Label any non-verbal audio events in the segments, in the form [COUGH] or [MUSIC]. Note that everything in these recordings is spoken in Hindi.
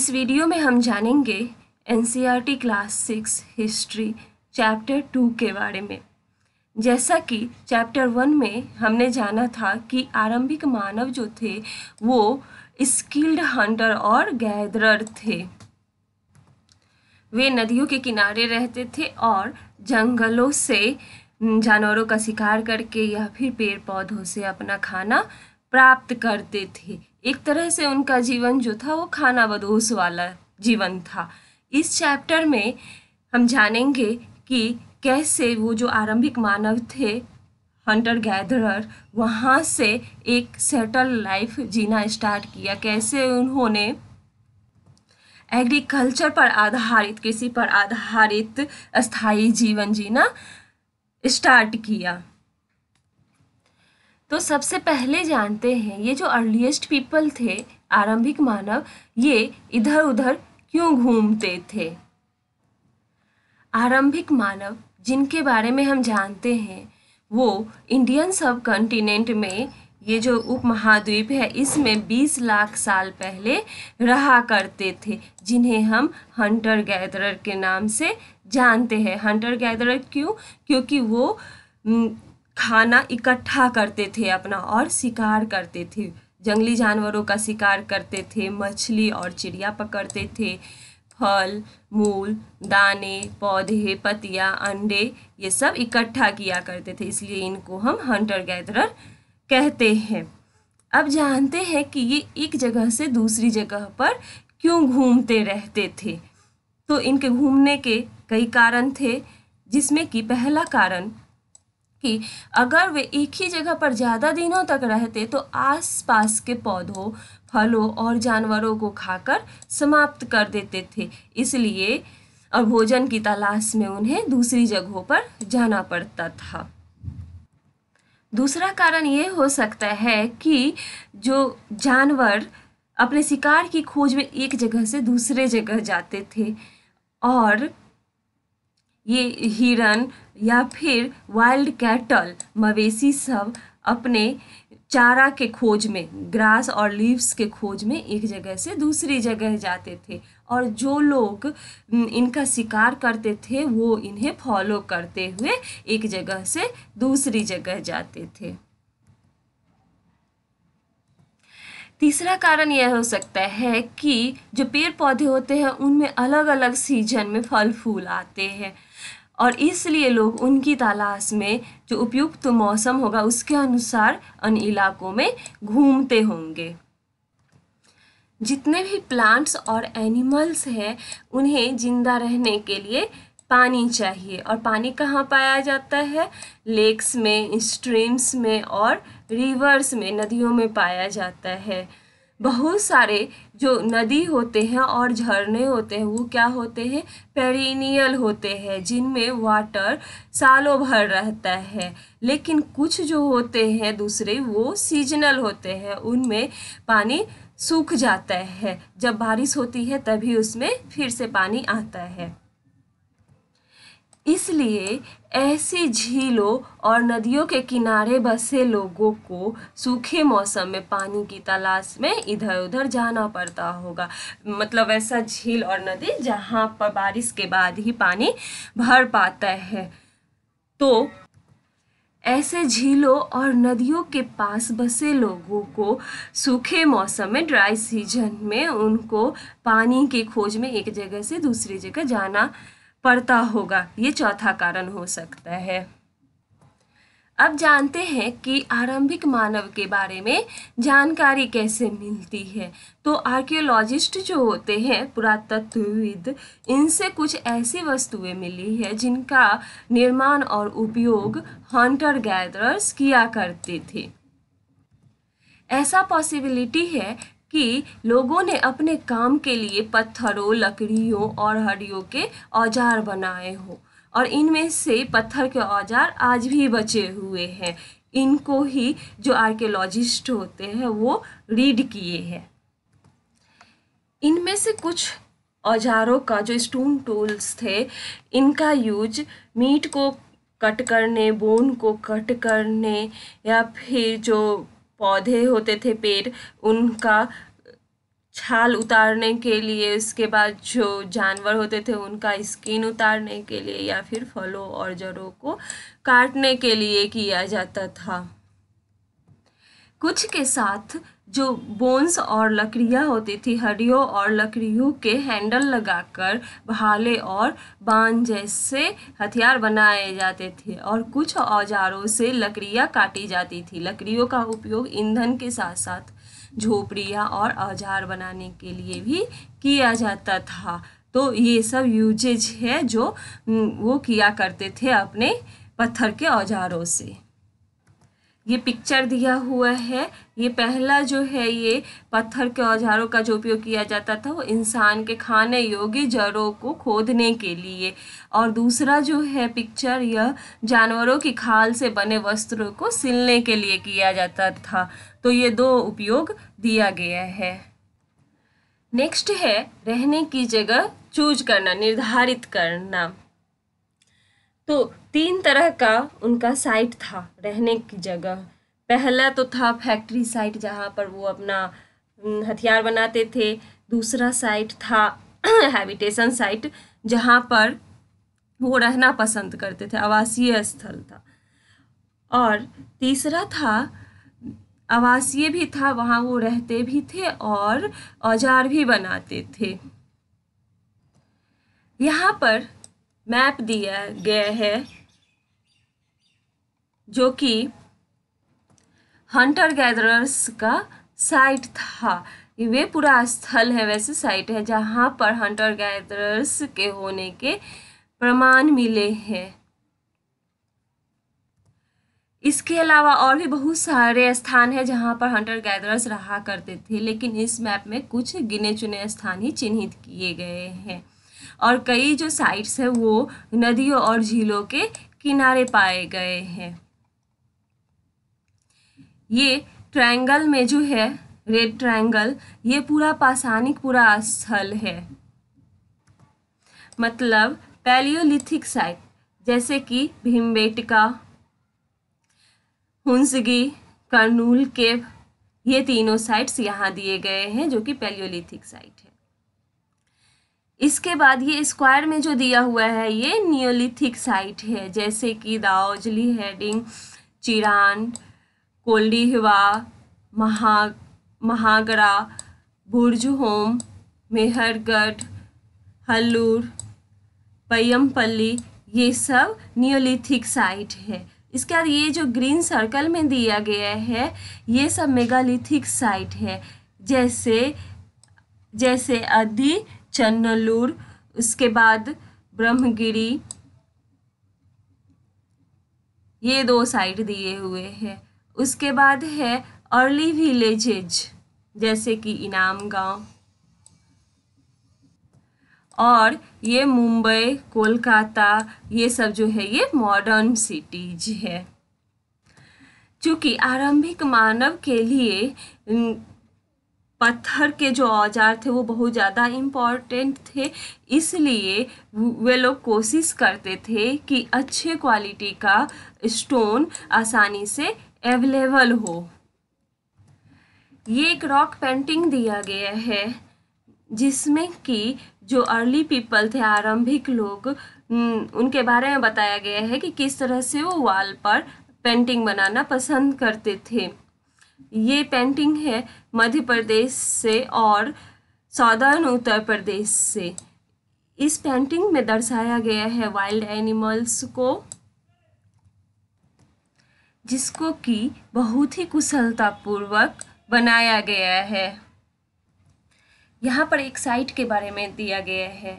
इस वीडियो में हम जानेंगे in class six history chapter two के बारे में जैसा कि चैप्टर वन में हमने जाना था कि आरंभिक मानव जो थे वो स्किल्ड हंटर और गैदरर थे वे नदियों के किनारे रहते थे और जंगलों से जानवरों का शिकार करके या फिर पेड़ पौधों से अपना खाना प्राप्त करते थे एक तरह से उनका जीवन जो था वो खाना बदोस वाला जीवन था इस चैप्टर में हम जानेंगे कि कैसे वो जो आरंभिक मानव थे हंटर गैदरर वहाँ से एक सेटल लाइफ जीना स्टार्ट किया कैसे उन्होंने एग्रीकल्चर पर आधारित कृषि पर आधारित स्थाई जीवन जीना स्टार्ट किया तो सबसे पहले जानते हैं ये जो अर्लीस्ट पीपल थे आरंभिक मानव ये इधर उधर क्यों घूमते थे आरंभिक मानव जिनके बारे में हम जानते हैं वो इंडियन सब कॉन्टिनेंट में ये जो उपमहाद्वीप है इसमें 20 लाख साल पहले रहा करते थे जिन्हें हम हंटर गैदरर के नाम से जानते हैं हंटर गैदरर क्यों क्योंकि वो खाना इकट्ठा करते थे अपना और शिकार करते थे जंगली जानवरों का शिकार करते थे मछली और चिड़िया पकड़ते थे फल मूल दाने पौधे पतिया अंडे ये सब इकट्ठा किया करते थे इसलिए इनको हम हंटर गैदरर कहते हैं अब जानते हैं कि ये एक जगह से दूसरी जगह पर क्यों घूमते रहते थे तो इनके घूमने के कई कारण थे जिसमें कि पहला कारण कि अगर वे एक ही जगह पर ज़्यादा दिनों तक रहते तो आसपास के पौधों फलों और जानवरों को खाकर समाप्त कर देते थे इसलिए और भोजन की तलाश में उन्हें दूसरी जगहों पर जाना पड़ता था दूसरा कारण ये हो सकता है कि जो जानवर अपने शिकार की खोज में एक जगह से दूसरे जगह जाते थे और ये हिरण या फिर वाइल्ड कैटल मवेशी सब अपने चारा के खोज में ग्रास और लीव्स के खोज में एक जगह से दूसरी जगह जाते थे और जो लोग इनका शिकार करते थे वो इन्हें फॉलो करते हुए एक जगह से दूसरी जगह जाते थे तीसरा कारण यह हो सकता है कि जो पेड़ पौधे होते हैं उनमें अलग अलग सीजन में फल फूल आते हैं और इसलिए लोग उनकी तलाश में जो उपयुक्त मौसम होगा उसके अनुसार उन इलाकों में घूमते होंगे जितने भी प्लांट्स और एनिमल्स हैं उन्हें जिंदा रहने के लिए पानी चाहिए और पानी कहाँ पाया जाता है लेक्स में स्ट्रीम्स में और रिवर्स में नदियों में पाया जाता है बहुत सारे जो नदी होते हैं और झरने होते हैं वो क्या होते हैं पेरिनियल होते हैं जिनमें वाटर सालों भर रहता है लेकिन कुछ जो होते हैं दूसरे वो सीजनल होते हैं उनमें पानी सूख जाता है जब बारिश होती है तभी उसमें फिर से पानी आता है इसलिए ऐसी झीलों और नदियों के किनारे बसे लोगों को सूखे मौसम में पानी की तलाश में इधर उधर जाना पड़ता होगा मतलब ऐसा झील और नदी जहाँ पर बारिश के बाद ही पानी भर पाता है तो ऐसे झीलों और नदियों के पास बसे लोगों को सूखे मौसम में ड्राई सीजन में उनको पानी की खोज में एक जगह से दूसरी जगह जाना पड़ता होगा ये चौथा कारण हो सकता है अब जानते हैं कि आरंभिक मानव के बारे में जानकारी कैसे मिलती है तो आर्कियोलॉजिस्ट जो होते हैं पुरातत्वविद इनसे कुछ ऐसी वस्तुएं मिली है जिनका निर्माण और उपयोग हंटर गैदरर्स किया करते थे ऐसा पॉसिबिलिटी है कि लोगों ने अपने काम के लिए पत्थरों लकड़ियों और हड्डियों के औजार बनाए हों और इनमें से पत्थर के औजार आज भी बचे हुए हैं इनको ही जो आर्कियोलॉजिस्ट होते हैं वो रीड किए हैं इनमें से कुछ औजारों का जो स्टोन टूल्स थे इनका यूज मीट को कट करने बोन को कट करने या फिर जो पौधे होते थे पेड़ उनका छाल उतारने के लिए उसके बाद जो जानवर होते थे उनका स्किन उतारने के लिए या फिर फलों और जड़ों को काटने के लिए किया जाता था कुछ के साथ जो बोन्स और लकड़ियाँ होती थी हड्डियों और लकड़ियों के हैंडल लगाकर भाले और बांध जैसे हथियार बनाए जाते थे और कुछ औजारों से लकड़ियाँ काटी जाती थी लकड़ियों का उपयोग ईंधन के साथ साथ झोपड़ियाँ और औजार बनाने के लिए भी किया जाता था तो ये सब यूजेज है जो वो किया करते थे अपने पत्थर के औजारों से ये पिक्चर दिया हुआ है ये पहला जो है ये पत्थर के औजारों का जो उपयोग किया जाता था वो इंसान के खाने योग्य जड़ों को खोदने के लिए और दूसरा जो है पिक्चर यह जानवरों की खाल से बने वस्त्रों को सिलने के लिए किया जाता था तो ये दो उपयोग दिया गया है नेक्स्ट है रहने की जगह चूज करना निर्धारित करना तो तीन तरह का उनका साइट था रहने की जगह पहला तो था फैक्ट्री साइट जहाँ पर वो अपना हथियार बनाते थे दूसरा साइट था हैबिटेशन [CLEARS THROAT] साइट जहाँ पर वो रहना पसंद करते थे आवासीय स्थल था और तीसरा था आवासीय भी था वहाँ वो रहते भी थे और औजार भी बनाते थे यहाँ पर मैप दिया गया है जो कि हंटर गैदरर्स का साइट था वे पूरा स्थल है वैसे साइट है जहाँ पर हंटर गैदरर्स के होने के प्रमाण मिले हैं इसके अलावा और भी बहुत सारे स्थान हैं जहाँ पर हंटर गैदरर्स रहा करते थे लेकिन इस मैप में कुछ गिने चुने स्थान ही चिन्हित किए गए हैं और कई जो साइट्स हैं वो नदियों और झीलों के किनारे पाए गए हैं ये ट्रायंगल में जो है रेड ट्रायंगल ये पूरा पासानिक पूरा स्थल है मतलब पैलियोलिथिक साइट जैसे कि भीमबेटका हुंसगी कर्नूल केव ये तीनों साइट्स यहाँ दिए गए हैं जो कि पैलियोलिथिक साइट है इसके बाद ये स्क्वायर में जो दिया हुआ है ये नियोलिथिक साइट है जैसे कि दाओजली हेडिंग चिरान कोल्डीहवा महा महागरा बुर्जहोम मेहरगढ़ हल्लूर पयमपल्ली ये सब नियोलिथिक साइट है इसके बाद ये जो ग्रीन सर्कल में दिया गया है ये सब मेगालिथिक साइट है जैसे जैसे अधि चन्नलूर उसके बाद ब्रह्मगिरी ये दो साइड दिए हुए हैं उसके बाद है अर्ली विलेजेज जैसे कि इनाम गांव और ये मुंबई कोलकाता ये सब जो है ये मॉडर्न सिटीज है क्योंकि आरंभिक मानव के लिए पत्थर के जो औजार थे वो बहुत ज़्यादा इम्पॉर्टेंट थे इसलिए वे लोग कोशिश करते थे कि अच्छे क्वालिटी का स्टोन आसानी से अवेलेबल हो ये एक रॉक पेंटिंग दिया गया है जिसमें कि जो अर्ली पीपल थे आरंभिक लोग उनके बारे में बताया गया है कि किस तरह से वो वाल पर पेंटिंग बनाना पसंद करते थे ये पेंटिंग है मध्य प्रदेश से और सौदर्न उत्तर प्रदेश से इस पेंटिंग में दर्शाया गया है वाइल्ड एनिमल्स को जिसको कि बहुत ही कुशलतापूर्वक बनाया गया है यहाँ पर एक साइट के बारे में दिया गया है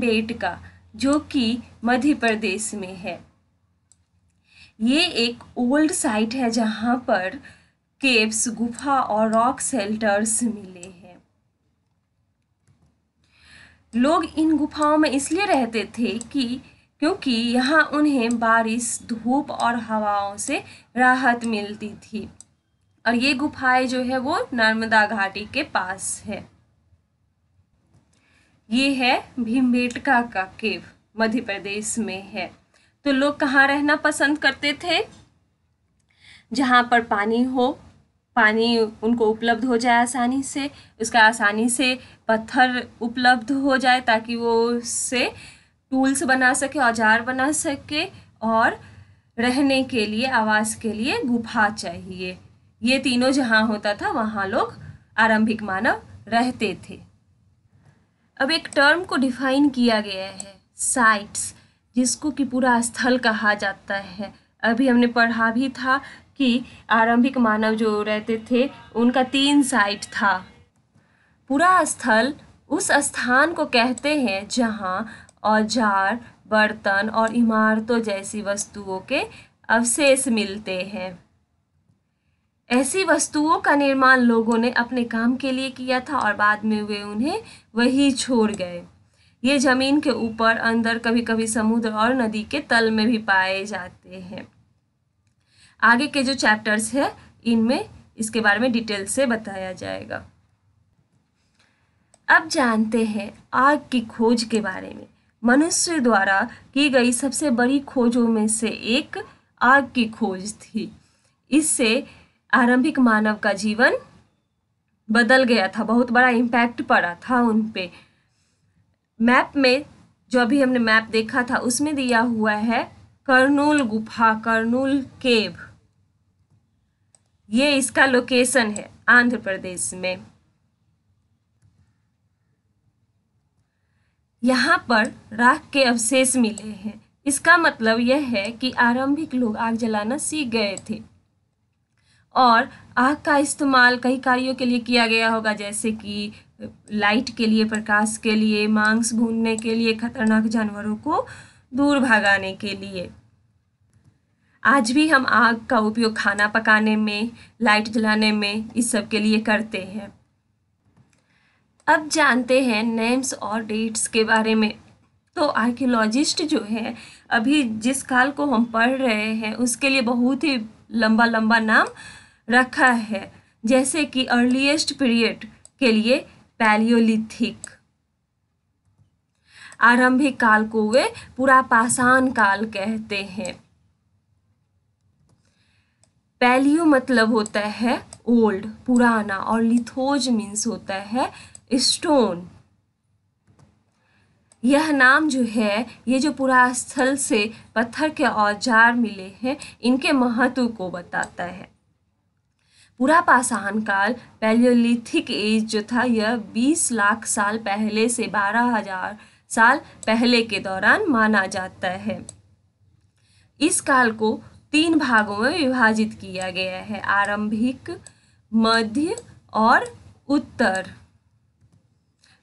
बेट का जो कि मध्य प्रदेश में है ये एक ओल्ड साइट है जहाँ पर केव्स गुफा और रॉक सेल्टर्स मिले हैं लोग इन गुफाओं में इसलिए रहते थे कि क्योंकि यहाँ उन्हें बारिश धूप और हवाओं से राहत मिलती थी और ये गुफाएं जो है वो नर्मदा घाटी के पास है ये है भीमबेटका का केव मध्य प्रदेश में है तो लोग कहाँ रहना पसंद करते थे जहाँ पर पानी हो पानी उनको उपलब्ध हो जाए आसानी से उसका आसानी से पत्थर उपलब्ध हो जाए ताकि वो उससे टूल्स बना सके औजार बना सके और रहने के लिए आवास के लिए गुफा चाहिए ये तीनों जहाँ होता था वहाँ लोग आरंभिक मानव रहते थे अब एक टर्म को डिफाइन किया गया है साइट्स जिसको कि पूरा स्थल कहा जाता है अभी हमने पढ़ा भी था कि आरंभिक मानव जो रहते थे उनका तीन साइट था पूरा स्थल उस स्थान को कहते हैं जहाँ औजार बर्तन और इमारतों जैसी वस्तुओं के अवशेष मिलते हैं ऐसी वस्तुओं का निर्माण लोगों ने अपने काम के लिए किया था और बाद में वे उन्हें वही छोड़ गए ये ज़मीन के ऊपर अंदर कभी कभी समुद्र और नदी के तल में भी पाए जाते हैं आगे के जो चैप्टर्स हैं इनमें इसके बारे में डिटेल से बताया जाएगा अब जानते हैं आग की खोज के बारे में मनुष्य द्वारा की गई सबसे बड़ी खोजों में से एक आग की खोज थी इससे आरंभिक मानव का जीवन बदल गया था बहुत बड़ा इम्पैक्ट पड़ा था उन पे मैप में जो अभी हमने मैप देखा था उसमें दिया हुआ है कर्नूल गुफा कर्नूल केव ये इसका लोकेशन है आंध्र प्रदेश में यहाँ पर राख के अवशेष मिले हैं इसका मतलब यह है कि आरंभिक लोग आग जलाना सीख गए थे और आग का इस्तेमाल कई कार्यों के लिए किया गया होगा जैसे कि लाइट के लिए प्रकाश के लिए मांस भूनने के लिए खतरनाक जानवरों को दूर भगाने के लिए आज भी हम आग का उपयोग खाना पकाने में लाइट जलाने में इस सब के लिए करते हैं अब जानते हैं नेम्स और डेट्स के बारे में तो आर्कियोलॉजिस्ट जो है अभी जिस काल को हम पढ़ रहे हैं उसके लिए बहुत ही लंबा लंबा नाम रखा है जैसे कि अर्लीस्ट पीरियड के लिए पैलियोलिथिक आरंभिक काल को वे पूरा पाषाण काल कहते हैं पैलियो मतलब होता है ओल्ड पुराना और लिथोज मीन्स होता है स्टोन यह नाम जो है ये जो पूरा स्थल से पत्थर के औजार मिले हैं इनके महत्व को बताता है पूरा पाषाण काल पैलियोलिथिक एज जो था यह 20 लाख साल पहले से 12000 साल पहले के दौरान माना जाता है इस काल को तीन भागों में विभाजित किया गया है आरंभिक मध्य और उत्तर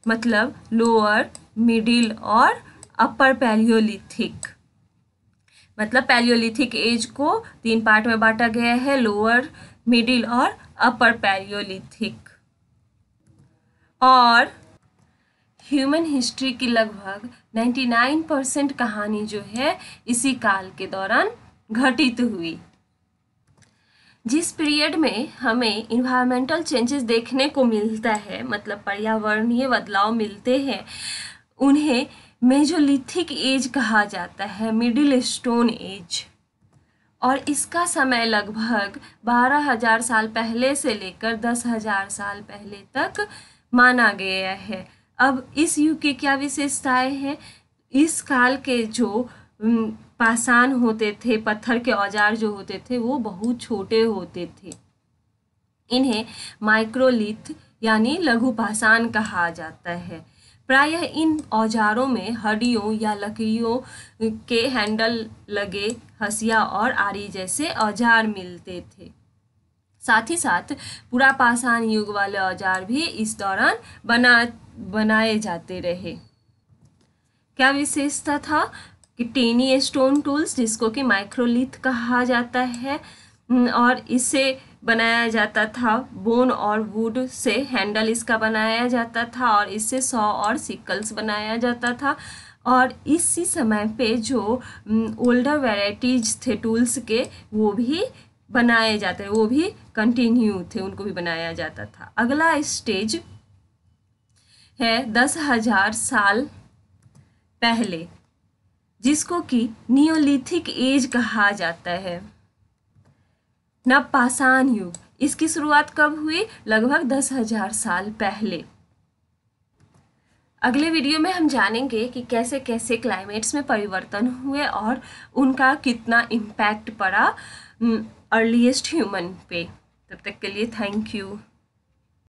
मतलब लोअर मिडिल और अपर पैलियोलिथिक मतलब पैलियोलिथिक एज को तीन पार्ट में बांटा गया है लोअर मिडिल और अपर पैलियोलिथिक और ह्यूमन हिस्ट्री की लगभग 99 परसेंट कहानी जो है इसी काल के दौरान घटित हुई जिस पीरियड में हमें इन्वायरमेंटल चेंजेस देखने को मिलता है मतलब पर्यावरणीय बदलाव मिलते हैं उन्हें मेजोलिथिक एज कहा जाता है मिडिल स्टोन एज और इसका समय लगभग 12,000 साल पहले से लेकर 10,000 साल पहले तक माना गया है अब इस युग की क्या विशेषताएं हैं इस काल के जो पासान होते थे पत्थर के औजार जो होते थे वो बहुत छोटे होते थे इन्हें माइक्रोलिथ यानी लघु पाषाण कहा जाता है प्रायः इन औजारों में हड्डियों या लकड़ियों के हैंडल लगे हसिया और आरी जैसे औजार मिलते थे साथ ही साथ पूरा पाषाण युग वाले औजार भी इस दौरान बना बनाए जाते रहे क्या विशेषता था टेनी स्टोन टूल्स जिसको कि माइक्रोलिथ कहा जाता है और इसे बनाया जाता था बोन और वुड से हैंडल इसका बनाया जाता था और इससे सौ और सिक्कल्स बनाया जाता था और इसी समय पे जो ओल्डर वेराइटीज थे टूल्स के वो भी बनाए जाते वो भी कंटिन्यू थे उनको भी बनाया जाता था अगला स्टेज है दस हज़ार साल पहले जिसको कि नियोलिथिक एज कहा जाता है नवपाषाण युग इसकी शुरुआत कब हुई लगभग दस हजार साल पहले अगले वीडियो में हम जानेंगे कि कैसे कैसे क्लाइमेट्स में परिवर्तन हुए और उनका कितना इम्पैक्ट पड़ा अर्लीस्ट ह्यूमन पे तब तक के लिए थैंक यू